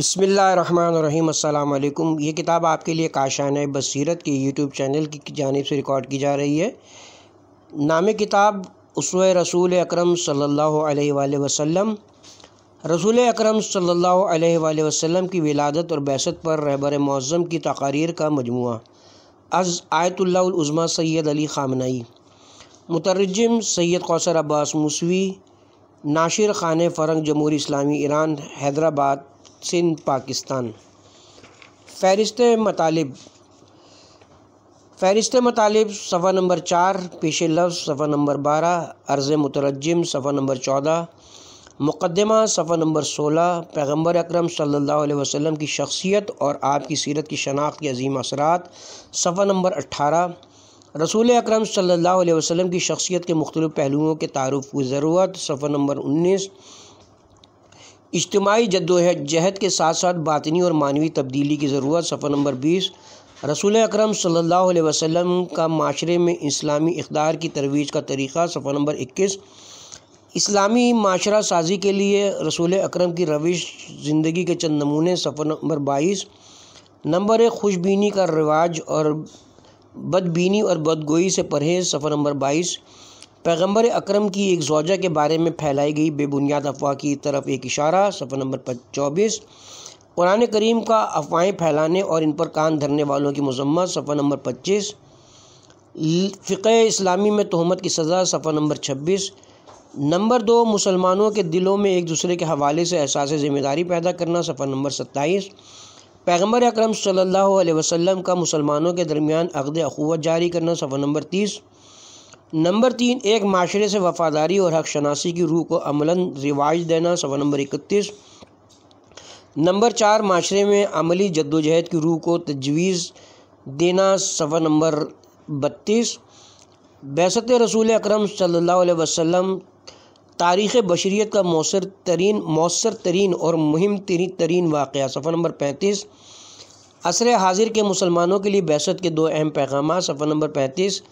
अस्सलाम वालेकुम ये किताब आपके लिए काशान बसीरत के यूट्यूब चैनल की जानब से रिकॉर्ड की जा रही है नाम किताब उस रसूल अकरम सल्लल्लाहु अलैहि वसल्लम रसूल अकरम सल्लल्लाहु अलैहि वसल्लम की विलादत और बैसत पर रहबर मौज़म की तकारीर का मजमू अज़ आयतुल्लाज़मा सैद अली खामनाई मुतरजम सैद कौसर अब्बास मूसवी नाशिर खान फ़रंग जमहूरी इस्लामी ईरान हैदराबाद सिंध पाकिस्तान फहरिस्त मतालब फहरिस्त मतालब सफ़ा नंबर चार पेश लफ्ज़ सफ़ा नंबर बारह अर्ज़ मतरजम सफ़ा नंबर चौदह मुकदमा सफ़ा नंबर सोलह पैगम्बर अक्रम सल्ला वसम वसल्लम की शख्सियत और आपकी सीरत की शनाख्त के अजीम असरात सफ़ा नंबर अट्ठारह रसूल अक्रम सल्ला वसम की शख्सियत के मुख्तु पहलुओं के तारफ़ की ज़रूरत सफ़ा नंबर उन्नीस इज्तमाही जद्दोजहद के साथ साथ बातनी और मानवी तब्दीली की ज़रूरत सफ़र नंबर बीस रसूल अक्रम सल्लल्लाहु अलैहि का माशरे में इस्लामी इकदार की तरवीज का तरीक़ा सफ़र नंबर इक्कीस इस्लामी माशरा साजी के लिए रसूल अक्रम की रविश ज़िंदगी के चंद नमूने सफ़र नंबर बाईस नंबर एक खुशबीनी का रिवाज और बदबीनी और बदगोई से परहेज़ सफ़र नंबर बाईस पैगंबर अकरम की एक जोजा के बारे में फैलाई गई बेबुनियाद अफवाह की तरफ एक इशारा सफर नंबर चौबीस कुरान करीम का अफवाहें फैलाने और इन पर कान धरने वालों की मजम्मत सफर नंबर पच्चीस फ़िक़ इस्लामी में तहमत की सज़ा सफर नंबर छब्बीस नंबर दो मुसलमानों के दिलों में एक दूसरे के हवाले से एहसास ज़िम्मेदारी पैदा करना सफर नंबर सत्ताईस पैगम्बर अक्रम सल्ला वसलम का मुसलमानों के दरमियान अगद अखवत जारी करना सफर नंबर तीस नंबर तीन एक माशरे से वफादारी और हक शनासी की रूह को अमला रिवाज देना सवा नंबर इकतीस नंबर चार माशरे में अमली जद्दोजहद की रूह को तजवीज़ देना सवा नंबर बत्तीस बैसत रसूल अक्रम सम तारीख़ बशरीत का मौसर तरीन मौसर तरीन और मुहिम तरी तरीन वाक़ सफर नंबर पैंतीस असर हाजिर के मुसलमानों के लिए बैसत के दो अहम पैगाम सफर नंबर पैंतीस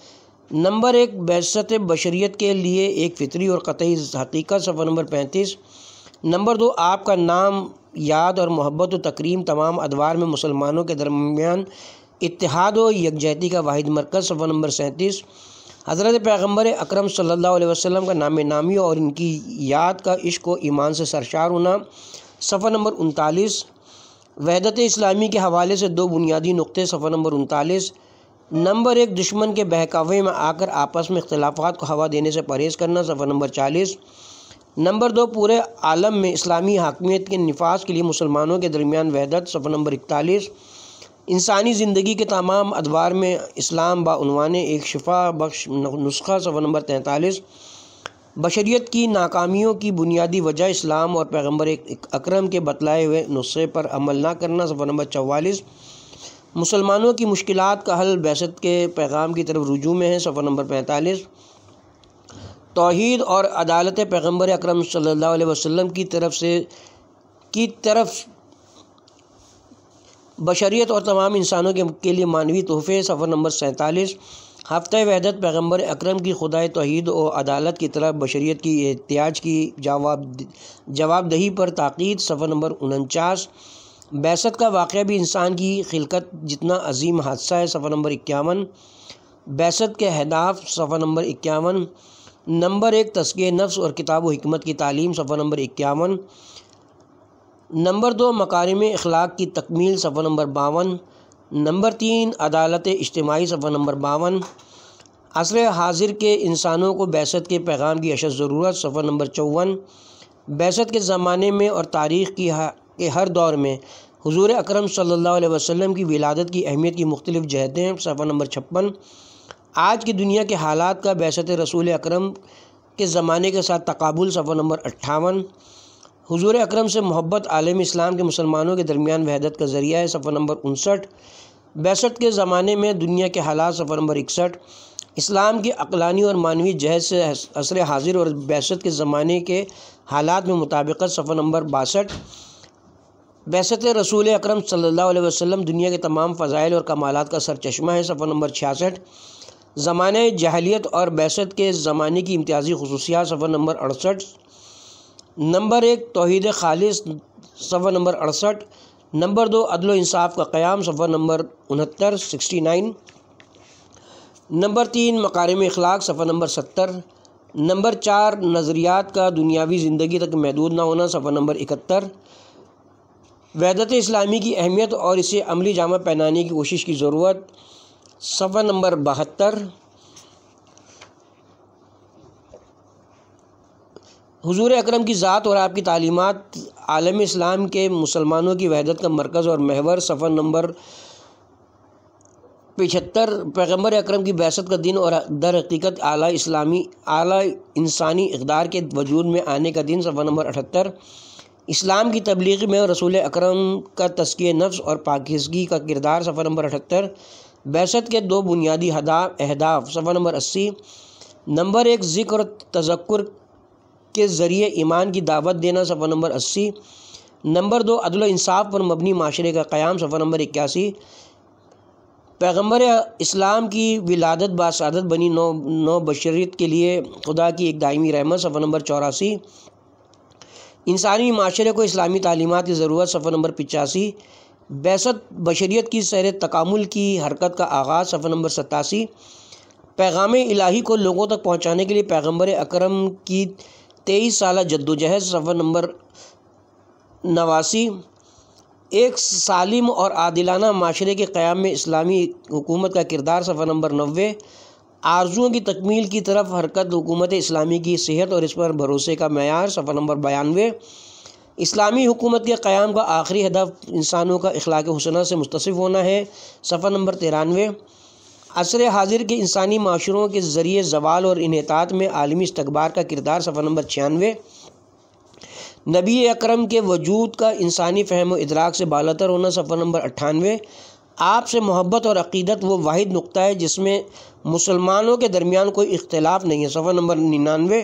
नंबर एक बैसत बशरीत के लिए एक फ़ितरी और कतई हकीकत सफ़र नंबर पैंतीस नंबर दो आपका नाम याद और मोहब्बत व तकरीम तमाम अदवार में मुसलमानों के दरमियान इतिहाद व यकजहती का वाहिद मरकज़ सफ़र नंबर सैंतीस हज़रत पैगम्बर अक्रम सल्ला वसम का नाम नामी और इनकी याद का इश्क व ईमान से सरशार होना सफ़र नंबर उनतालीस वहदत इस्लामी के हवाले से दो बुनियादी नुक़े सफ़र नंबर उनतालीस नंबर एक दुश्मन के बहकावे में आकर आपस में इख्तलाफात को हवा देने से परहेज़ करना सफ़र नंबर चालीस नंबर दो पूरे आलम में इस्लामी हाकमियत के नफाज के लिए मुसलमानों के दरमियान वहदत सफ़र नंबर इकतालीस इंसानी ज़िंदगी के तमाम अदवार में इस्लाम बानवान एक शफा बख्श नुस्खा सफ़र नंबर तैंतालीस बशरीत की नाकामियों की बुनियादी वजह इस्लाम और पैगम्बर अक्रम के बतलाए हुए नुस्खे पर अमल ना करना सफ़र नंबर चवालीस मुसलमानों की मुश्किल का हल बैसत के पैगाम की तरफ रुजू में है सफ़र नंबर पैंतालीस तोहद और अदालत पैगम्बर अक्रम सल्ला वसम की तरफ से की तरफ बशरीत और तमाम इंसानों के, के लिए मानवी तोहफ़े सफ़र नंबर सैंतालीस हफ्ते वहदत पैगम्बर अक्रम की खुदाए तोहद और अदालत की तरफ बशरीत की एहतियाज की जवाब जवाबदही पर ताक़द सफ़र नंबर उनचास बैसत का वाक़ भी इंसान की खिलकत जितना अजीम हादसा है सफर नंबर इक्यावन बैसत के अहदाफ सफर नंबर इक्यावन नंबर एक तस्के नफ्स और किताब व हमत की तालीम सफर नंबर इक्यावन नंबर दो मकारम अखलाक की तकमील सफर नंबर बावन नंबर तीन अदालत इज्तमाही सफर नंबर बावन असर हाजिर के इंसानों को बैसत के पैगाम की अशद ज़रूरत सफर नंबर चौवन बैसत के ज़माने में और तारीख़ की के हर दौर में हजूर अक्रम सल्लल्लाहु अलैहि वसल्लम की विलादत की अहमियत की मुख्तलिफ़ जहतें सफ़ा नंबर छप्पन आज की दुनिया के हालात का बैसत रसूल अक्रम के ज़माने के साथ तकबुल सफ़ा नंबर अट्ठावन हजूर अक्रम से मोहब्बत आलम इस्लाम के मुसलमानों के दरमियान वहदत का ज़रिया है सफ़ा नंबर उनसठ बैसठ के ज़माने में दुनिया के हालात सफ़ा नंबर इकसठ इस्लाम की अकलानी और मानवी जहज से असर हाजिर और बैसत के ज़माने के हालात में मुताबिक सफ़ा नंबर बासठ बैसत तो रसूल अक्रम सल्लल्लाहु अलैहि वसल्लम दुनिया के तमाम फ़ज़ाइल और कमालत का चश्मा है सफ़र नंबर छियासठ जमान जहलीत और बैसत के ज़माने की इम्तियाज़ी खसूसियात सफ़र नंबर अड़सठ नंबर एक तोहद खालिश सफ़र नंबर अड़सठ नंबर दो अदलानसाफ का क़्याम सफ़र नंबर उनहत्तर सिक्सटी नाइन नंबर तीन मकारम अखलाक सफ़र नंबर सत्तर नंबर चार नज़रियात का दुनियावी ज़िंदगी तक महदूद ना होना सफ़र नंबर इकहत्तर वैदत इस्लामी की अहमियत और इसे अमली जामा पहनाने की कोशिश की ज़रूरत सफ़ा नंबर बहत्तर हजूर अक्रम की ज़ात और आपकी तालीमत आलम इस्लाम के मुसलमानों की वहदत का मरकज़ और महवर सफ़र नंबर पिछहत्तर पैगम्बर अक्रम की बहसत का दिन और दर हकीकत आला इस्लामी आला इंसानी इकदार के वजूद में आने का दिन सफ़ा नंबर अठहत्तर इस्लाम की तबलीग में रसूल अकरम का तस्किय नफ्स और पाकिजगी का किरदार सफ़र नंबर अठहत्तर बैसत के दो बुनियादी अहदाफ सफ़र नंबर अस्सी नंबर एक ज़िक्र तजक्र के ज़रिए ईमान की दावत देना सफ़र नंबर अस्सी नंबर दो अदल इंसाफ पर मबनी माशरे का क़्याम सफ़र नंबर इक्यासी पैगम्बर इस्लाम की विलादत बासादत बनी नौ नौ बशरीत के लिए खुदा की एक दायमी रहमत सफ़र नंबर चौरासी इंसानी माशरे को इस्लामी तलीमत की ज़रूरत सफ़र नंबर पिचासी बैसत बशरीत की सैर तकामुल की हरकत का आगाज़ सफ़र नंबर सतासी पैगाम इलाही को लोगों तक पहुँचाने के लिए पैगम्बर अक्रम की तेईस साल जद्दोजहद सफ़र नंबर नवासी एक सालिम और आदिलाना माशरे के क़्याम में इस्लामी हुकूमत का किरदार सफ़र नंबर नबे आर्जुओं की तकमील की तरफ हरकत हुकूमत इस्लामी की सेहत और इस पर भरोसे का मैार सफ़र नंबर बयानवे इस्लामी हुकूमत के क़्याम का आखिरी हदफ इंसानों का अखलाक हुसन से मुतसफ़ होना है सफ़र नंबर तिरानवे असर हाजिर के इंसानी माशरों के ज़रिए जवाल और इनतात में आलमी इस्तबार का किरदार सफ़र नंबर छियानवे नबी अक्रम के वजूद का इंसानी फहम इदराक से बालतर होना सफ़र नंबर अट्ठानवे आपसे मोहब्बत और अकीदत वो वाद नुकतः है जिसमें मुसलमानों के दरमियान कोई इख्तलाफ नहीं है सफ़र नंबर निन्यानवे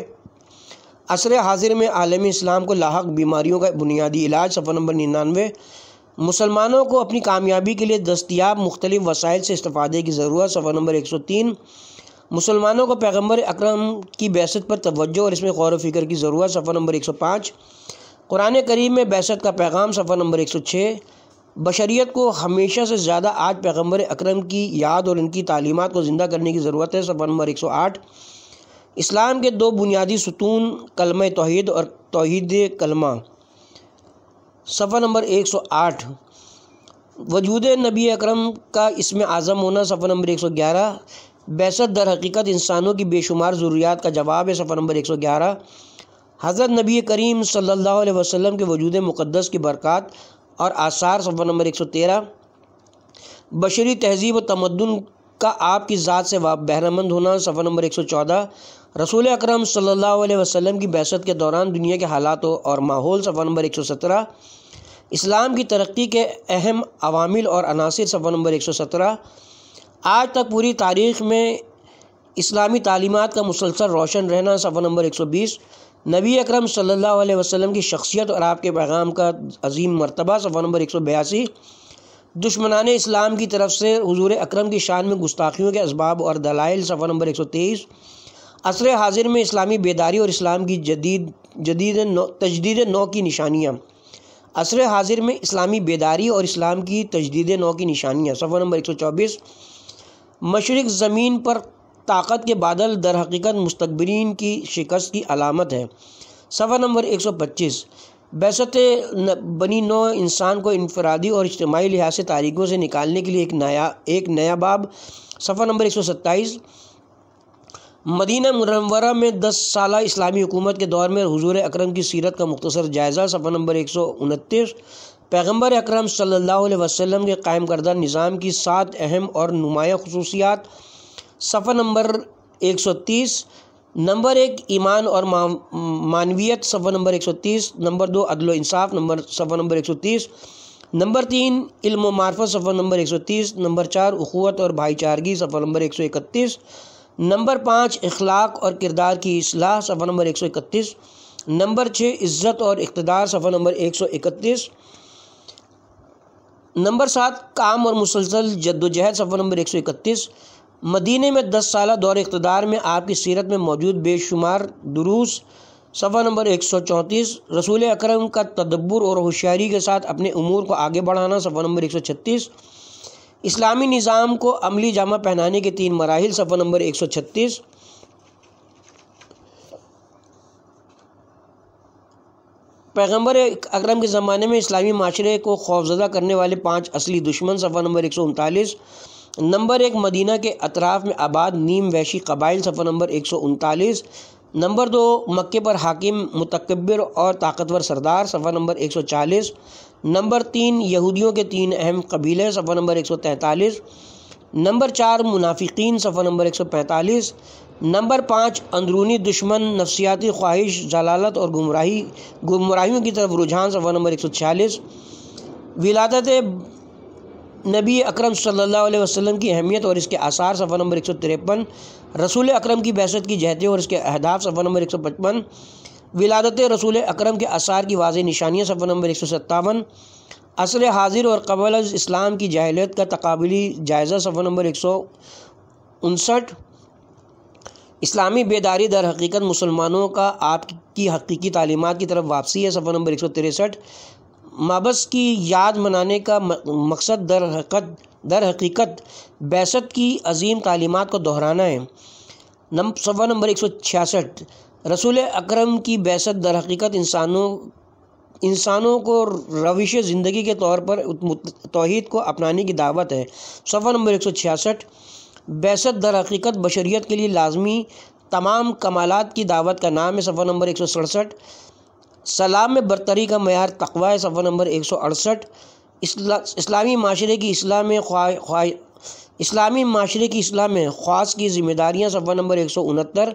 असर हाजिर में आलमी इस्लाम को लाक बीमारियों का बुनियादी इलाज सफ़र नंबर निन्यानवे मुसलमानों को अपनी कामयाबी के लिए दस्तियाब मुख्तलि वसाइल से इस्तादे की ज़रूरत सफ़र नंबर एक सौ तीन मुसलमानों को पैगम्बर अक्रम की बैसत पर तोज्जो और इसमें गौर फिक्र की ज़रूरत सफ़र नंबर एक सौ पाँच कुरान करीब में बैसत का पैगाम सफ़र नंबर एक सौ छः बशरीत को हमेशा से ज़्यादा आज पैगम्बर अक्रम की याद और इनकी तालीमत को ज़िंदा करने की ज़रूरत है सफ़र नंबर एक सौ आठ इस्लाम के दो बुनियादी सतून कलम तोहद और तोहद कलमा सफ़र नंबर एक सौ आठ वजूद नबी अक्रम का इसमें आज़म होना सफ़र नंबर एक सौ ग्यारह बैसत दर हकीकत इंसानों की बेशुमार ज़रूरियात का जवाब है सफ़र नंबर एक सौ ग्यारह हज़रत नबी करीम सल्ला वसम के वजूद मुक़दस की बरक़ात और आसार सफर नंबर एक सौ तेरह बशरी तहजीब व तमदन का आपकी ज़ात से बहरामंद होना सफ़र नंबर एक सौ चौदह रसूल अक्रम सम की बहसत के दौरान दुनिया के हालातों और माहौल सफर नंबर एक सौ सत्रह इस्लाम की तरक्की के अहम अवामिल और अनासर सफ़र नंबर एक सौ सत्रह आज तक पूरी तारीख में इस्लामी तालीमत का मुसलसल रोशन रहना सफर नंबर एक सौ बीस नबी अकरम सल्लल्लाहु अलैहि वसल्लम की शख्सियत और आपके पैगाम का अजीम मरतबा सफ़ा नंबर एक सौ बयासी दुश्मनान इस्लाम की तरफ से हजूर अक्रम की शान में गुस्ताखियों के इसबाब और दलाइल सफ़ा नंबर एक सौ तेईस असर हाजिर में इस्लामी बेदारी और इस्लाम की जदीद जदीद नौ तजदीद नौ की निशानियाँ असर हाजिर में इस्लामी बेदारी और इस्लाम की तजदीद नौ की निशानियाँ सफ़ा नंबर एक सौ चौबीस मशरक़ ज़मीन पर ताकत के बादल दर हकीकत मुस्तबरीन की शिकस्त की अलामत है सवा नंबर एक सौ पच्चीस बैसत बनी नौ इंसान को इनफरादी और इज्तमाही लिहाज से तारीखों से निकालने के लिए एक नया एक नया बाब सफर नंबर एक सौ सत्ताईस मदीना मुनवरा में दस साल इस्लामी हुकूमत के दौर में हजूर अक्रम की सीरत का मुख्तर जायज़ा सफर नंबर एक सौ उनतीस पैगम्बर अक्रम सल्ला वसम के कायम करदा निज़ाम की सात अहम और नुमाया खसूसियात सफर नंबर 130 नंबर एक ईमान और मानवीयत सफर नंबर 130 नंबर दो अदल इंसाफ नंबर सफ़र नंबर 130 नंबर तीन इल्म मार्फत सफर नंबर 130 नंबर चार अख़ूत और भाईचारगी सफ़र नंबर 131 नंबर पाँच अखलाक और किरदार की असलाह सफर नंबर 131 नंबर छः इज़्ज़त और इकतदार सफर नंबर 131 नंबर सात काम और मुसलसल जद्दोजहद सफर नंबर एक सौ इकतीस मदीने में दस साल दौर इकतदार में आपकी सीरत में मौजूद बेशुमार दुरूस सफ़ा नंबर एक सौ चौंतीस रसूल अक्रम का तदब्बर और होशियारी के साथ अपने अमूर को आगे बढ़ाना सफ़ा नंबर एक सौ छत्तीस इस्लामी निज़ाम को अमली जामा पहनाने के तीन मराहल सफ़ा नंबर एक सौ छत्तीस पैगम्बर अक्रम के ज़माने में इस्लामी माशरे को खौफजदा करने वाले पाँच असली दुश्मन सफ़ा नंबर एक सौ उनतालीस नंबर एक मदीना के अतराफ़ में आबाद नीम वैशी कबाइल सफ़र नंबर एक सौ उनतालीस नंबर दो मक्के पर हाकिम मतकबर और ताकतवर सरदार सफर नंबर 140 नंबर तीन यहूदियों के तीन अहम कबीले सफर नंबर 143 नंबर चार मुनाफिकीन सफर नंबर 145 नंबर पाँच अंदरूनी दुश्मन नफसियाती ख्वाहिश जलालत और गुमराही गुमराहियों की तरफ रुझान सफर नंबर 146 विलादत नबी अकरम सल्लल्लाहु अलैहि वसल्लम की अहमियत और इसके आसार सफ़ा नंबर एक सौ तिरपन रसूल अकरम की बहसत की जहतें और इसके अहदाफ सफ़ा नंबर एक सौ पचपन विलादत रसूल अकरम के आसार की वाज निशानियाँ सफ़ा नंबर एक सौ सत्तावन असर हाजिर और कबल इस्लाम की जाहलीत का तकबली जायज़ा सफ़ा नंबर एक सौ उनसठ इस्लामी बेदारी दर हकीकत मुसलमानों का आपकी हकीकी तालीमत की तरफ वापसी है सफ़ा नंबर एक सौ तिरसठ मबस की याद मनाने का मकसद दर हकत दर हकीकत बैसत की अजीम तालीमत को दोहराना है नम सवा नंबर एक सौ छियासठ रसूल अक्रम की बैसत दर हकीकत इंसानों इंसानों को रविश ज़िंदगी के तौर पर तोहद को अपनाने की दावत है सफ़ा नंबर एक सौ छियासठ बैसत दर हकीकत बशरीत के लिए लाजमी तमाम कमालत की दावत का नाम है सफ़ा नंबर एक सौ सड़सठ सलाम में बरतरी का मैार तकवा है सफ़र नंबर एक सौ अड़सठ इस्लामी माशरे की इस्लाम में ख्वा इस्लामी माशरे की इस्लाम में ख्वास की जिम्मेदारियाँ सफर नंबर एक सौ उनहत्तर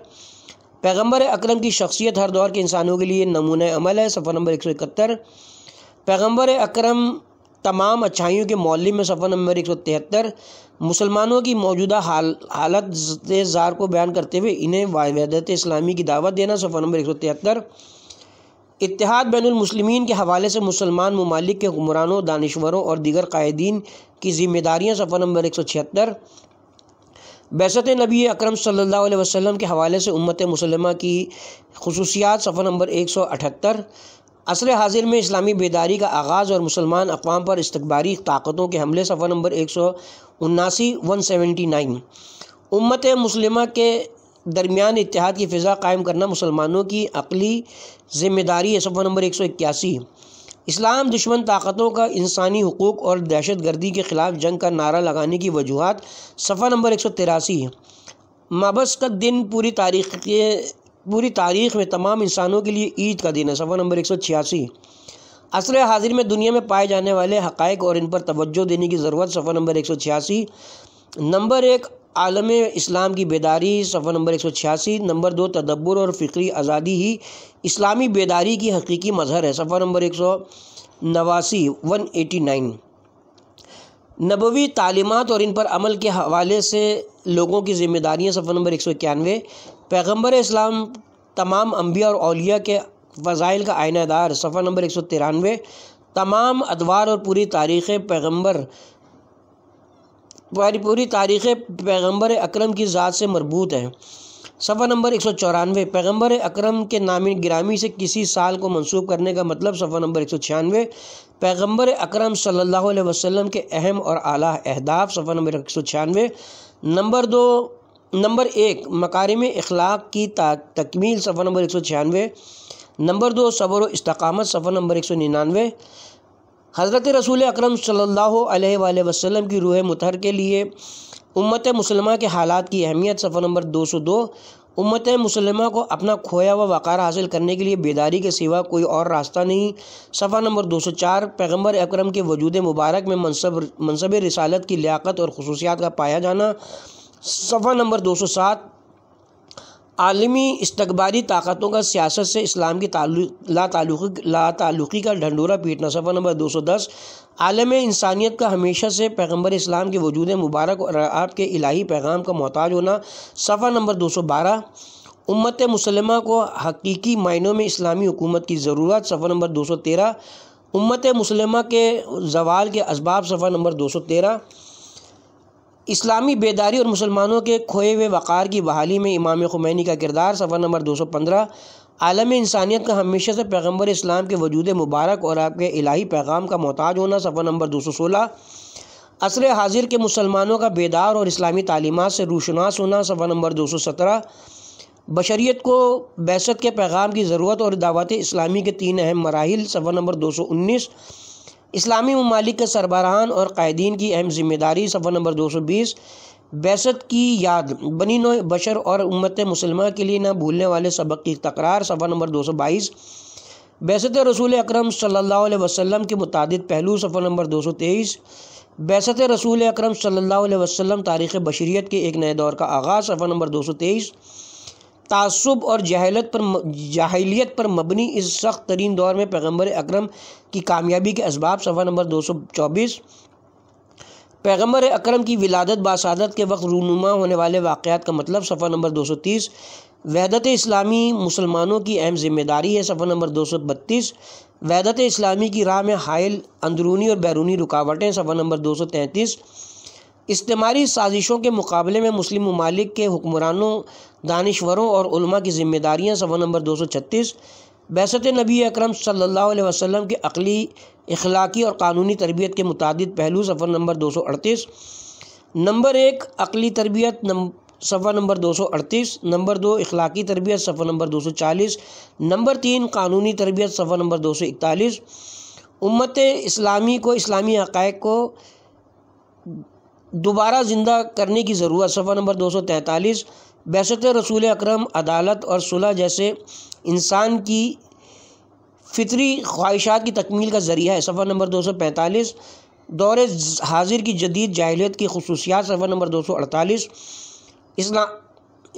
पैगम्बर अक्रम की शख्सियत हर दौर के इंसानों के लिए नमून अमल है सफ़र नंबर एक सौ इकहत्तर पैगम्बर अक्रम तमाम अच्छाइयों के मौलम में सफ़र नंबर एक सौ तिहत्तर मुसलमानों की मौजूदा हाल हालत जार को बयान करते हुए इन्हें वायदत इस्लामी की दावत देना सफ़र नंबर एक सौ तिहत्तर इतिहाद बैनमसलिमिन के हवाले से मुसलमान ममालिक के हुमरानों दानश्वरों और दीगर कायदीन की ज़िम्मेदारियाँ सफ़र नंबर एक सौ छिहत्तर बैसत नबी अक्रम सल्ला अलैहि के हवाले से उम्मत मुसलमा की खसूसियात सफ़र नंबर एक सौ अठहत्तर असर हाजिर में इस्लामी बेदारी का आगाज़ और मुसलमान अकवाम पर इस्तबारी ताकतों के हमले सफ़र नंबर एक सौ उन्नासी वन सेवेंटी नाइन उम्मत मुसलमा के दरमियान इतिहाद की फ़िज़ा कायम करना मुसलमानों की अकली ज़िम्मेदारी है सफ़ा नंबर एक सौ इक्यासी इस्लाम दुश्मन ताकतों का इंसानी हकूक़ और दहशत गर्दी के ख़िलाफ़ जंग का नारा लगाने की वजूहत सफ़ा नंबर एक सौ तिरासी है का दिन पूरी तारीख के पूरी तारीख में तमाम इंसानों के लिए ईद का दिन है सफ़ा नंबर एक सौ छियासी असर हाजिर में दुनिया में पाए जाने वाले हक़ और इन पर तवज्जो देने की ज़रूरत सफ़ा नंबर एक सौ छियासी नंबर एक आलम इस्लाम की बेदारी सफ़र नंबर एक सौ छियासी नंबर दो तदब्बर और फ़िक्री आज़ादी ही इस्लामी बेदारी की हकीकी मज़हर है सफ़र नंबर एक सौ नवासी वन एटी नाइन नबवी तालीमत और इन पर अमल के हवाले से लोगों की ज़िम्मेदारियाँ सफ़र नंबर एक सौ इक्यानवे पैगम्बर इस्लाम तमाम अम्बिया और अलिया के फ़ाइल का आयनादार सफ़र नंबर एक सौ तिरानवे तमाम अदवार और पूरी तारीख़ पैगम्बर हमारी पूरी तारीख़ पैगम्बर अक्रम की ज़ात से मरबूत है सफ़ा नंबर एक सौ चौरानवे पैगम्बर अक्रम के नामी ग्रामी से किसी साल को मनसूब करने का मतलब सफ़ा नंबर एक सौ छियानवे पैगम्बर अक्रम सल्लल्लाहु वसम के अहम और अली अहदाफ सफ़ा नंबर एक सौ छियानवे नंबर दो नंबर एक मकारम अखलाक की तकमील सफ़ा नंबर एक सौ छियानवे नंबर दो सबर इस्तकामत सफ़ा नंबर एक सौ निन्यानवे हज़रत रसूल अकरम सल्लल्लाहु वसम की रूह मतहर के लिए उम्मत मुसलमा के हालात की अहमियत सफ़र नंबर दो सौ दो उम्मत मुसलमा को अपना खोया हुआ वक़ार हासिल करने के लिए बेदारी के सिवा कोई और रास्ता नहीं सफ़ा नंबर दो सौ चार पैगम्बर अक्रम के वजूद मुबारक में मनसब मनसब रिसालत की लियाकत और खसूसियात का पाया जाना सफ़ा नंबर दो सौ सात आलमी इस्तबारी ताकतों का सियासत से इस्लाम की ला लातालुकी का ढंडोरा पीटना सफ़र नंबर दो सौ दस आलम इंसानियत का हमेशा से पैगम्बर इस्लाम के वजूद मुबारक और आपके इलाही पैगाम का मोहताज होना सफ़र नंबर दो सौ बारह उम्मत मुसलम को हकीकी मायनों में इस्लामी हुकूमत की ज़रूरत सफ़र नंबर दो सौ तेरह उम्मत मुसलमा के जवाल के इसबाब सफ़र नंबर दो सौ तेरह इस्लामी बेदारी और मुसलमानों के खोए हुए वक़ार की बहाली में इमाम खुमैनी का किरदार सफ़र नंबर दो सौ पंद्रह आलम इंसानियत का हमेशा से पैगम्बर इस्लाम के वजूद मुबारक और आपके इलाही पैगाम का मोहताज होना सफ़र नंबर दो सौ सोलह असर हाजिर के मुसलमानों का बेदार और इस्लामी तालीमत से रोशनास होना सफ़र नंबर दो सौ सत्रह बशरीत को बैसत के पैगाम की ज़रूरत और दावत इस्लामी के तीन अहम मराहल सफ़र नंबर दो सौ उन्नीस इस्लामी ममालिक के सरबराहान और क़ायदीन की अहम जिम्मेदारी सफ़र नंबर दो सौ बीस बैसत की याद बनी नो बशर और उम्मत मुसलमान के लिए ना भूलने वाले सबक की तकरार सफर नंबर दो सौ बाईस बैसत रसूल अक्रम सल्ला वसलम के मुतद पहलू सफ़र नंबर दो सौ तेईस बैसत रसूल अक्रम सल्ला वसलम तारीख़ बशरीत के एक नए दौर का आगाज़ सफर नंबर दो सौ तेईस तसब और जहलत पर जाहलीत पर मबनी इस सख्त तरीन दौर में पैगम्बर अक्रम की कामयाबी के इसबाब सफ़ा नंबर दो सौ चौबीस पैगम्बर अक्रम की विलादत बासादत के वक्त रूनुमा होने वाले वाक़ात का मतलब सफ़ा नंबर दो सौ तीस वहदत इस्लामी मुसलमानों की अहम जिम्मेदारी है सफ़ा नंबर दो सौ बत्तीस वहदत इस्लामी की राह में हायल अंदरूनी और बैरूनी रुकावटें सफ़ा नंबर दो सौ तैंतीस इस्तेमारी साजिशों के मुकाबले में मुस्लिम ममालिक के हुक्मरानों दानश्वरों और की ज़िम्मेदारियाँ सवा नंबर दो सौ छत्तीस बैसत नबी अक्रम सल्ला वसम के अकली अखलाकी और कानूनी तरबियत के मुतद पहलू सफ़र नंबर दो सौ अड़तीस नंबर एक अकली तरबियत सफ़ा नंबर अड़तीस नंबर दो इखलाकी तरबियत सफ़ा नंबर 240 नंबर तीन कानूनी तरबियत सफ़ा नंबर 241 उम्मत इस्लामी को इस्लामी हक़ को दोबारा ज़िंदा करने की ज़रूरत सफ़ा नंबर दो सौ तैंतालीस बहसत रसूल अक्रम अदालत और सुलह जैसे इंसान की फितरी ख्वाहिशात की तकमील का ज़रिया है सफ़ा नंबर दो सौ पैंतालीस दौर हाजिर की जदीद जाहलीत की खसूसियात सफ़ा नंबर दो सौ अड़तालीस इस्ला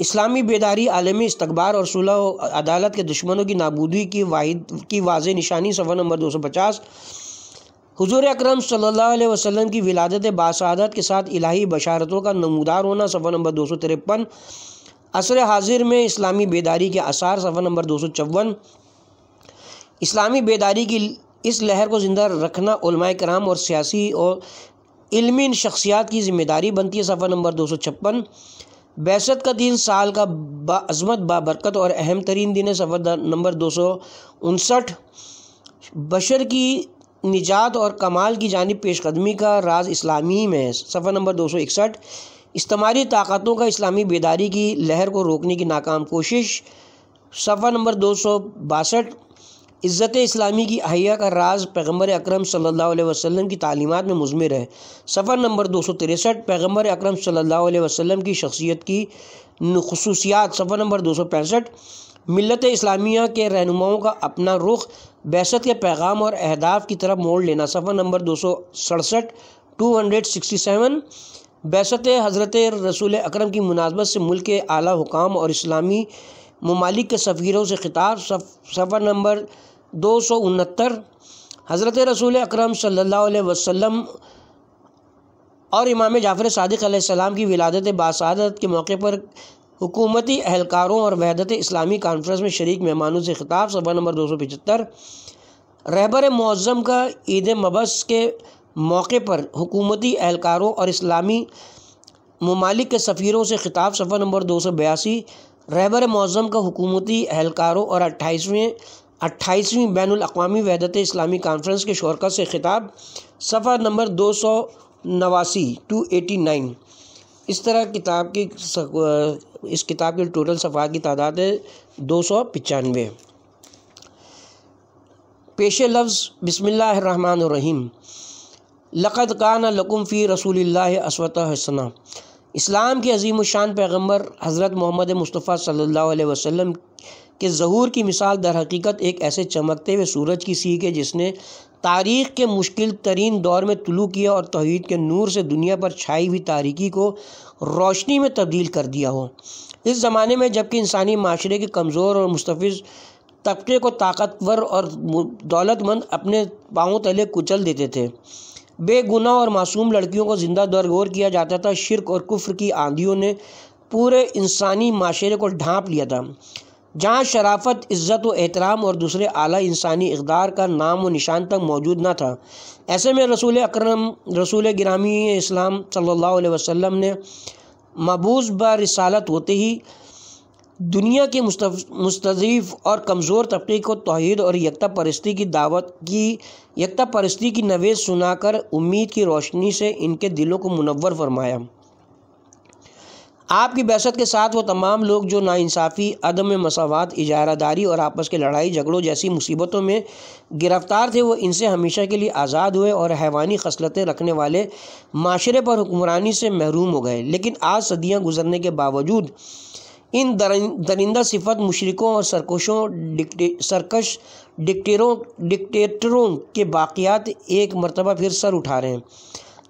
इस्लामी बेदारी आलमी इस्तबार और सुलह अदालत के दुश्मनों की नाबूदी की वाहिद की वाज निशानी सफ़ा नंबर दो सौ पचास हुजूर अकरम सल्लल्लाहु अलैहि वसल्लम की विलादत बासादत के साथ इलाही बशारतों का नमदार होना सफर नंबर दो सौ तिरपन असर हाजिर में इस्लामी बेदारी के आसार सफर नंबर दो सौ चौवन इस्लामी बेदारी की इस लहर को ज़िंदा रखना कराम और सियासी और इलमी शख्सियात की ज़िम्मेदारी बनती है सफ़र नंबर दो सौ छप्पन बैसत का दिन साल का बाज़मत बाबरकत और अहम तरीन दिन है सफर नंबर दो सौ उनसठ बशर की निजात और कमाल की जानब पेशकदमी का राज इस्लामी में है नंबर दो सौ इकसठ इस्तेमाली ताकतों का इस्लामी बेदारी की लहर को रोकने की नाकाम कोशिश सफर नंबर दो सौ बासठ इज़्ज़त इस्लामी की अहिया का राज पैगम्बर अक्रम सल्लल्लाहु वसलम की तालीमत में मुजमर है सफ़र नंबर दो सौ तिरसठ पैगम्बर अक्रम सल्लल्लाहु वसलम की शख्सियत की खसूसियात सफ़र नंबर दो सौ पैंसठ मिलत इस्लामिया के रहनुमाओं का अपना रुख बैसत के पैगाम और अहदाफ की तरफ मोड़ लेना सफर नंबर दो सौ सड़सठ टू हंड्रेड सिक्सटी सेवन बैसत हज़रत रसूल अकरम की मुनासबत से मुल्क के अली हुकाम और इस्लामी ममालिक के सफ़ीरों से खिताब सफ़र नंबर दो सौ उनहत्तर हज़रत रसूल अकरम सल्लल्लाहु अलैहि वसल्लम और इमाम जाफ़र सदक की विलादत बासादत के मौके पर हुकूमती अहलकारों और वहदत इस्लामी कॉन्फ्रेंस में शरीक मेहमानों से खिताब सभा नंबर दो सौ पचहत्तर रहबर मौज़म का ईद मबस के मौके पर हुकूमती अहलकारों और इस्लामी ममालिक के सफ़ीरों से खिताब सफ़ा नंबर दो सौ बयासी रहबर मौज़म का हुकूमती अहलकारों और अट्ठाईसवें अट्ठाईसवीं बैन अवी वहदत इस्लामी कॉन्फ्रेंस के शरका से खिताब सफ़ा नंबर दो सौ नवासी टू एटी नाइन इस तरह किताब की इस किताब के टोटल सफ़ा की तादाद है दो सौ पचानवे पेश लफ्ज़ बसमीम लक़द कान लकुम फ़ी रसूल असवत हसना इस्लाम के अजीम शान पैगम्बर हज़रत मोहम्मद मुस्तफ़ा सल्ला वसम के जहूर की मिसाल दर हकीकत एक ऐसे चमकते हुए सूरज की सीख है जिसने तारीख़ के मुश्किल तरीन दौर में तुलू किया और तोहद के नूर से दुनिया पर छाई हुई तारीखी को रोशनी में तब्दील कर दिया हो इस ज़माने में जबकि इंसानी माशरे के कमज़ोर और मुस्तफ़ तबके को ताकतवर और दौलतमंद अपने पाँव तले कुचल देते थे बेगुनाह और मासूम लड़कियों को ज़िंदा दरगोर किया जाता था शिरक और कुफ्र की आंधियों ने पूरे इंसानी माशरे को ढांप लिया था जहाँ शराफत इज़्ज़त व एहतराम और दूसरे अली इंसानी इकदार का नाम व निशान तक मौजूद ना था ऐसे में रसूल अक्रम रसूल ग्रामी इस्लाम सल्ला वसम ने मबूस ब रसालत होते ही दुनिया के मुस्तफ़ और कमज़ोर तबके को तोहद और यकता परस्ती की दावत की यकता परस्ती की नवेद सुनाकर उम्मीद की रोशनी से इनके दिलों को मुनवर फरमाया आपकी बहसत के साथ वो तमाम लोग जो नाानसाफ़ी अदम मसावत इजारादारी और आपस के लड़ाई झगड़ों जैसी मुसीबतों में गिरफ़्तार थे वो इनसे हमेशा के लिए आज़ाद हुए और हैवानी खसलतें रखने वाले माशरे पर हुक्मरानी से महरूम हो गए लेकिन आज सदियाँ गुजरने के बावजूद इन दरिंदा सिफत मशरकों और सरकशों सरकश डिक्टेरों डिक्टेटरों के बाक़ियात एक मरतबा फिर सर उठा रहे हैं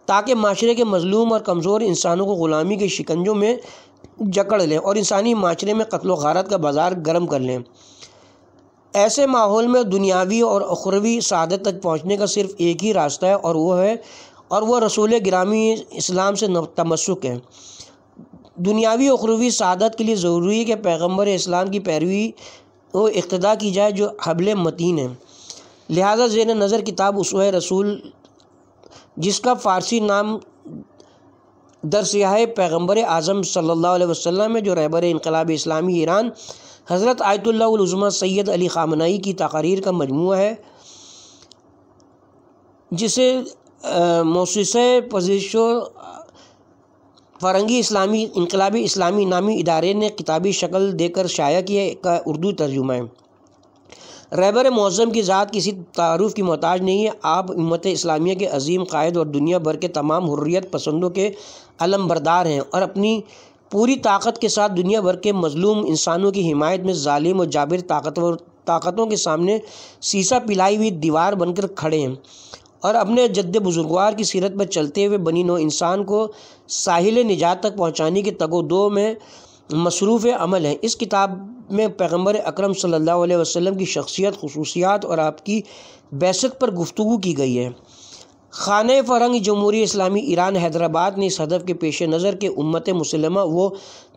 ताकि माशरे के मजलूम और कमज़ोर इंसानों को ग़ुलामी के शिकंजों में जकड़ लें और इंसानी माशरे में कत्ल वारत का बाज़ार गर्म कर लें ऐसे माहौल में दुनियावी और अखरवी सदत तक पहुँचने का सिर्फ एक ही रास्ता है और वह है और वह रसूल ग्रामी इस्लाम से तमसक है दुनियावी अखरवी सदत के लिए ज़रूरी है कि पैगम्बर इस्लाम की पैरवी वो इकतदा की जाए जो हबल मतीन है लिहाजा जैन नज़र किताब उस रसूल जिसका फ़ारसी नाम दरसियाह पैगम्बर आज़म सल्ला वसम है जो रहबर इनकलाब इस्लामी ईरान हज़रत आयतुल्लाज़मा सैद अली ख़ामनाई की तकारीर का मजमू है जिसे मौसस पजिशो फ़रंगी इस्लामी इनकलाबी इस्लामी नामी इदारे ने किताबी शक्ल देकर शाया किया का उर्दू तर्जुमा है रहबर मौज़म की ज़ात किसी तारुफ़ की मोहताज नहीं है आप उम्मत इस्लामिया के अजीम कायद और दुनिया भर के तमाम हर्रियत पसंदों के अलमबरदार हैं और अपनी पूरी ताकत के साथ दुनिया भर के मजलूम इंसानों की हिमायत में ालिम और जाबिर ताकतवर ताकतों के सामने सीसा पिलाई हुई दीवार बनकर खड़े हैं और अपने जद बुजुर्गवार की सीरत पर चलते हुए बनी नौ इंसान को साहिल निजात तक पहुँचाने के तगो दो में मसरूफ़ अमल है इस किताब में पैगम्बर अक्रम सल्ला वसम की शख्सियत खसूसियात और आपकी बैसत पर गुफ्तु की गई है खान फरंग जमहूरी इस्लामी ईरान हैदराबाद ने इस हदफ के पेश नज़र के उम्मत मुसलमा वो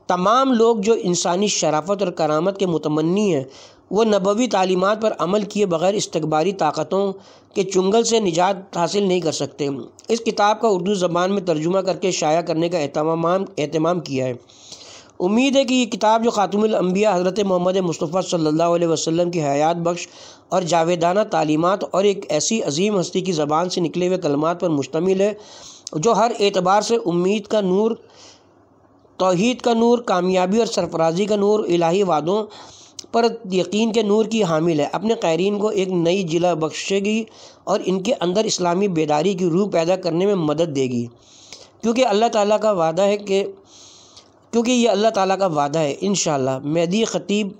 तमाम लोग जो इंसानी शराफत और करामत के मतमनी हैं वह नबवी तालीमत पर अमल किए बगैर इस्तबारी ताकतों के चुंगल से निजात हासिल नहीं कर सकते इस किताब का उर्दू ज़बान में तर्जुमा करके शाया करने का अहतमाम किया है उम्मीद है कि ये किताब जो ख़ातमिलम्बिया हज़रत मोहम्मद मुस्तफ़ा सल्ला वसम की हयात बख्श और जावेदाना तालीमत और एक ऐसी अजीम हस्ती की ज़बान से निकले हुए कलमात पर मुश्तमिल है जो हर एतबार से उम्मीद का नूर तोहद का नूर कामयाबी और सरफराजी का नूर इलाही वादों पर यकीन के नूर की हामिल है अपने कैरीन को एक नई जिला बख्शेगी और इनके अंदर इस्लामी बेदारी की रूह पैदा करने में मदद देगी क्योंकि अल्लाह ताला का वादा है कि क्योंकि ये अल्लाह ताला का वादा है इन मेहदी ख़तीब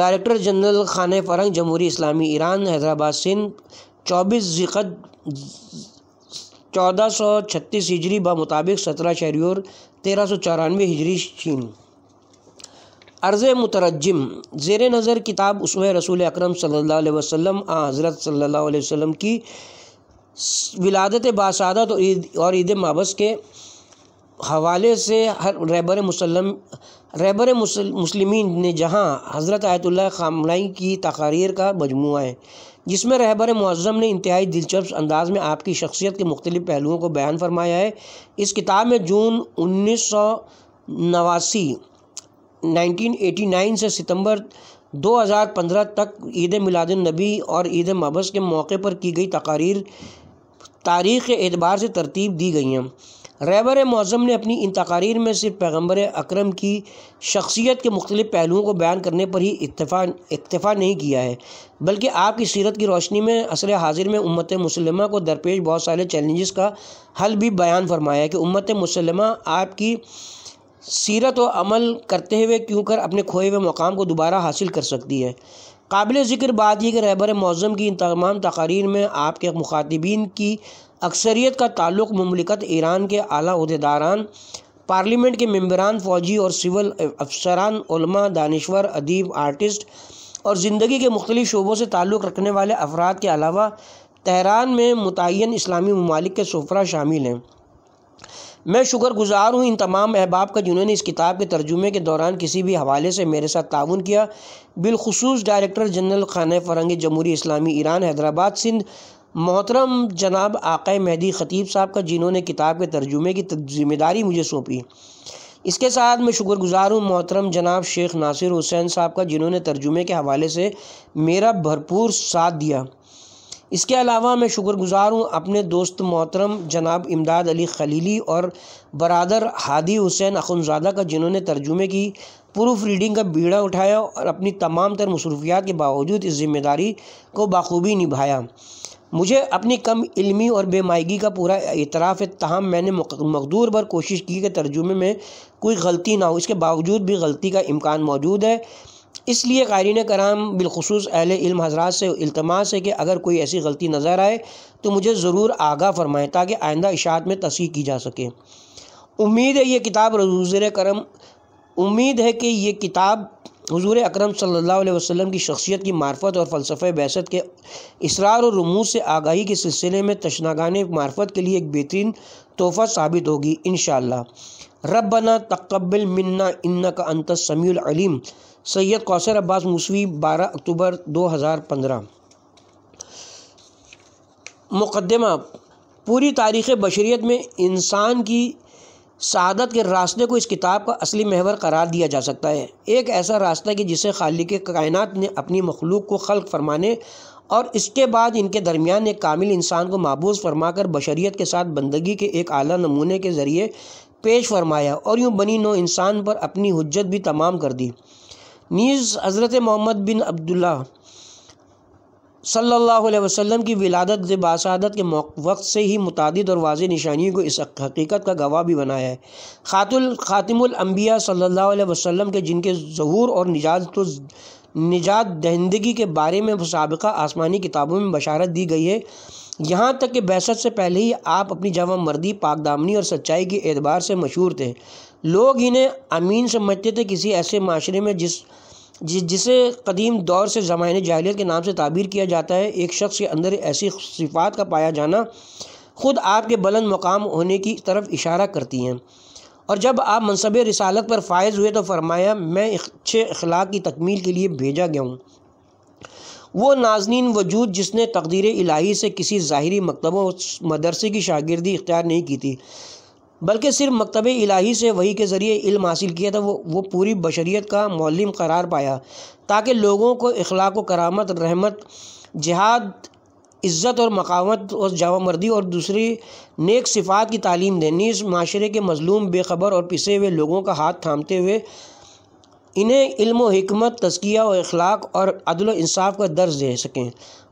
डायरेक्टर जनरल खान फरंग जमहूरी इस्लामी ईरान हैदराबाद सिंध चौबीस जिकद चौदह सौ छत्तीस हिजरी बमुताबिक सत्रह और तेरह सौ चौरानवे हिजरी चीन अर्ज़ मुतरजम जेर नज़र किताब उस रसूल अक्रम सम आ हज़रत सल्ला वसम की विलादत बासादत और ईद और ईद माबस के हवाले से हर रहबर मुसलम रहबर मुसलम ने जहाँ हज़रत आयतुल्ल खामनाई की तकारीर का मजमू है जिसमें रहबर मज़म ने इंतहाई दिलचस्प अंदाज में आपकी शख्सियत के मुख्तलिफ पहलुओं को बयान फरमाया है इस किताब में जून उन्नीस सौ नवासी नाइनटीन एटी नाइन से सितम्बर दो हज़ार पंद्रह तक ईद मिलाद और ईद मबस के मौके पर की गई तकारीर तारीख़ के एतबार से तरतीब दी गई हैं रैबर मौज़म ने अपनी इन तकारीर में सिर्फ पैगम्बर अक्रम की शख्सियत के मुख्त पहलुओं को बयान करने पर ही इतफ़ा इतफ़ा नहीं किया है बल्कि आपकी सीरत की रोशनी में असर हाजिर में उम्मत मुसलम को दरपेश बहुत सारे चैलेंजेस का हल भी बयान फरमाया है कि उम्मत मुसलम आपकी सीरत व अमल करते हुए क्यों कर अपने खोए हुए मकाम को दोबारा हासिल कर सकती है काबिल ज़िक्र बात यह कि रहबर मौज़म की इन तमाम तकारीर में आपके मुखातबीन की अक्सरियत का ताल्लुक ममलिकत ईरान के अली अहदेदारान पार्लियामेंट के मम्बरान फ़ौजी और सिविल अफसरान दानश्वर अदीब आर्टिस्ट और ज़िंदगी के मुख्तु शोबों से ताल्लुक़ रखने वाले अफराद के अलावा तहरान में मुतन इस्लामी ममालिक के सफरा शामिल हैं मैं शुक्रगुजार हूँ इन तमाम अहबाब का जिन्होंने इस किताब के तर्जुमे के दौरान किसी भी हवाले से मेरे साथ ताउन किया बिलखसूस डायरेक्टर जनरल खान फरंग जमहूरी इस्लामी ईरान हैदराबाद सिंध मोहतरम जनाब आक़ मेहदी ख़तीब साहब का जिन्होंने किताब के तर्जुमे की ज़िम्मेदारी मुझे सौंपी इसके साथ मैं शुक्रगुजार हूँ मोहतरम जनाब शेख नासिर हुसैन साहब का जिन्होंने तर्जुमे के हवाले से मेरा भरपूर साथ दिया इसके अलावा मैं शुक्रगुजार हूँ अपने दोस्त मोहतरम जनाब इमदाद अली खलीली और बरदर हादी हुसैन अखुनजादा का जिन्होंने तर्जुमे की प्रूफ रीडिंग का बीड़ा उठाया और अपनी तमाम तर मसरूफियात के बावजूद इस ज़िम्मेदारी को बखूबी निभाया मुझे अपनी कम इल्मी और बेमायगी का पूरा इतराफ़ है तहम मैंने मकदूर भर कोशिश की कि तर्जुमे में कोई गलती ना हो इसके बावजूद भी गलती का इम्कान मौजूद है इसलिए कारीन कराम बिलखसूस अहल इल्म हजरात से अल्तमास है कि अगर कोई ऐसी गलती नज़र आए तो मुझे ज़रूर आगाह फरमाएँ ताकि आइंदा इशात में तस्ह की जा सके उम्मीद है ये किताब रजूज़र करम उम्मीद है कि ये किताब हजूर अक्रम सल्ला की शख्सियत की मार्फत और फ़लसफ़ बहसत के इसरार और रमूज से आगाही के सिलसिले में तशनागान मार्फत के लिए एक बेहतरीन तोहफ़ा साबित होगी इन शब्बना तकबिल मन्ना इन्ना का अंत समीम सैयद कौसर अब्बास मूसवी बारह अक्टूबर दो हज़ार पंद्रह मुकदमा पूरी तारीख़ बशरीत में इंसान की शहादत के रास्ते को इस किताब का असली महवर करार दिया जा सकता है एक ऐसा रास्ता कि जिसे खालिक कायनत ने अपनी मखलूक को खल फरमाने और इसके बाद इनके दरमियान एक कामिल इंसान को मबूज फरमाकर बशरीत के साथ बंदगी के एक अली नमूने के ज़रिए पेश फरमाया और यूँ बनी नो इंसान पर अपनी हजत भी तमाम कर दी नीज़ हज़रत मोहम्मद बिन अब्दुल्ला सल्लल्लाहु अलैहि वसल्लम की विलादत बासादत के वक्त से ही मुतद और वाज निशानियों को इस हकीकत का गवाह भी बनाया है खातुल सल्लल्लाहु सल्ला वसल्लम के जिनके जहूर और निजात तो निजात दहंदगी के बारे में सबका आसमानी किताबों में बशारत दी गई है यहाँ तक कि बहसत से पहले ही आप अपनी जवा मर्दी पाकदामनी और सच्चाई के एतबार से मशहूर थे लोग इन्हें अमीन समझते थे किसी ऐसे माशरे में जिस जि जिसे कदीम दौर से ज़माने जाहलीत के नाम से ताबीर किया जाता है एक शख्स के अंदर ऐसी सिफात का पाया जाना ख़ुद आपके बुलंद मकाम होने की तरफ इशारा करती हैं और जब आप मनसब रिसालत पर फायज़ हुए तो फरमाया मैं अच्छे अखलाक की तकमील के लिए भेजा गया हूँ वो नाजनीन वजूद जिसने तकदीर इलाही से किसी ज़ाहरी मकतबों मदरसे की शागिर्दी इख्तियार नहीं की थी बल्कि सिर्फ मकतब इलाही से वही के ज़रिए इल्म हासिल किया था वो वो पूरी बशरीत का मौलम करार पाया ताकि लोगों को अखलाक करामत रहमत जहाद इज़्ज़त और मकावत और जावा मर्दी और दूसरी नेक सिफ़ात की तालीम दें नीस माशरे के मज़लूम बेखबर और पिसे हुए लोगों का हाथ थामते हुए इन्हें इल्म हिकमत तस्किया और अखलाक और अदल इंसाफ का दर्ज दे सकें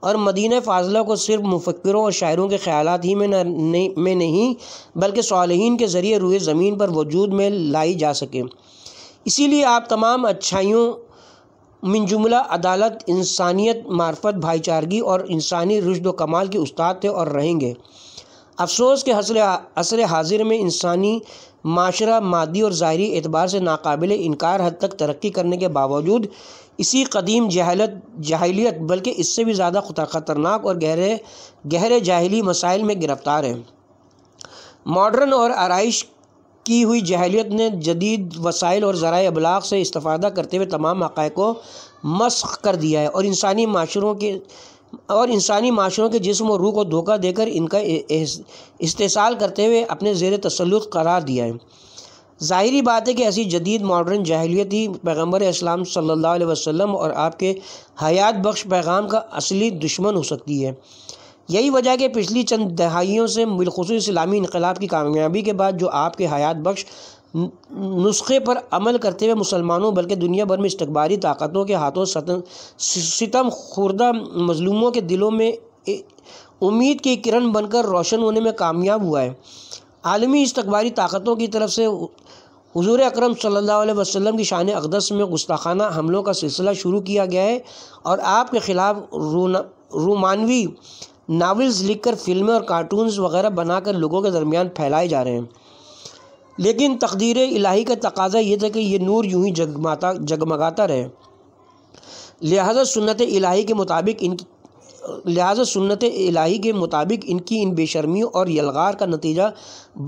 और मदीन फाजला को सिर्फ मुफक्रों और शायरों के ख्याल ही में न नहीं, में नहीं बल्कि सालहन के ज़रिए रुए ज़मीन पर वजूद में लाई जा सके इसीलिए आप तमाम अच्छाइयों मंजुमला अदालत इंसानियत मार्फत भाईचारगी और इंसानी रुशद कमाल के उस्ताद थे और रहेंगे अफसोस के हसर असर हाजिर में इंसानी माशरा मादी और ज़ाहरी एतबार से नाकबिल इनकार हद तक तरक्की करने के बावजूद इसी कदीम जहलत जाहलीत बल्कि इससे भी ज़्यादा ख़तरनाक और गहरे गहरे जाहली मसाइल में गिरफ़्तार है मॉडर्न और आरइश की हुई जहलीत ने जदीद वसाइल और ज़रा अबलाग से इस्तः करते हुए तमाम हक़ को मश कर दिया है और इंसानी माशरों के और इंसानी माशरों के जिसम और रूह को धोखा देकर इनका इस्तेसाल करते हुए अपने जेर तसलुत करार दिया है ज़ाहरी बात है कि ऐसी जदीद मॉडर्न जाहलीती पैगम्बर इस्लाम सल्ला वसम और आपके हयात बख्श पैगाम का असली दुश्मन हो सकती है यही वजह कि पिछली चंद दहाइयों से बिलखसूस इस्लामी इनकलाब की कामयाबी के बाद जो आपके हयात बख्श नुस्खे पर अमल करते हुए मुसलमानों बल्कि दुनिया भर में इस्तबारी ताकतों के हाथों सितम खुर्दा मजलूमों के दिलों में उम्मीद की किरण बनकर रोशन होने में कामयाब हुआ है आलमी इस्तबारी ताकतों की तरफ से हजूर अक्रम सल्लल्लाहु अलैहि वसल्लम की शान अकदस में गुस्ताखाना हमलों का सिलसिला शुरू किया गया है और आपके ख़िलाफ़ रोमानवी नावल्स लिखकर फिल्में और कार्टून वगैरह बनाकर लोगों के दरमियान फैलाए जा रहे हैं लेकिन तकदीर इलाही का तकाजा ये था कि यह नूर यूं ही जगमाता जगमगाता रहे लिहाजा सुन्नत इलाही के मुताबिक इन लिहाजा सुन्नत इलाही के मुताबिक इनकी इन बेशर्मियों और यलगार का नतीजा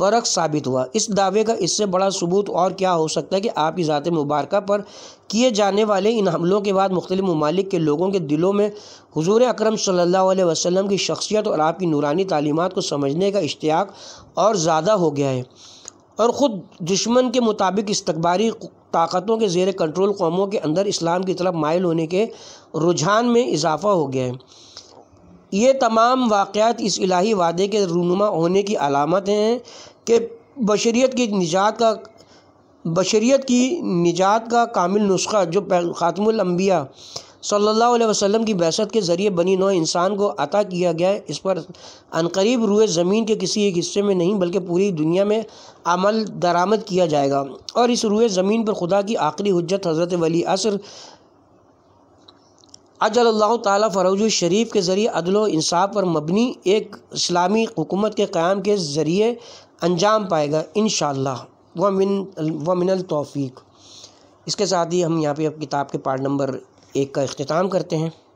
बरक साबित हुआ इस दावे का इससे बड़ा सबूत और क्या हो सकता है कि आपकी ज़ात मुबारक पर किए जाने वाले इन हमलों के बाद मुख्तलि ममालिक के लोगों के दिलों में हजूर अक्रम सल्ला वसम की शख्सियत और आपकी नूरानी तालीमत को समझने का इश्तियाक और ज़्यादा हो गया है और ख़ुद दुश्मन के मुताबिक इस्तबारी ताकतों के जेर कंट्रोल कौमों के अंदर इस्लाम की तरफ मायल होने के रुझान में इजाफा हो गया है ये तमाम वाक़ात इस इलाही वादे के रूनुमा होने की अलामत हैं कि बशरीत की निजात का बशरीत की निजात का कामिल नुस्खा जो खातमुलम्बिया सल्लल्लाहु अलैहि वसल्लम की बहसत के ज़रिए बनी नौ इंसान को अता किया गया है इस पर अनकरीब रुए ज़मीन के किसी एक हिस्से में नहीं बल्कि पूरी दुनिया में अमल दरामद किया जाएगा और इस रुए ज़मीन पर खुदा की आखिरी हजत हज़रत वली असर अजल ताली फरोज शरीफ के ज़रिए अदल पर मबनी एक इस्लामी हुकूमत के क़्याम के ज़रिए अंजाम पाएगा इन शमिन व तोफ़ी इसके साथ ही हम यहाँ पे किताब के पार्ट नंबर एक का अख्ताम करते हैं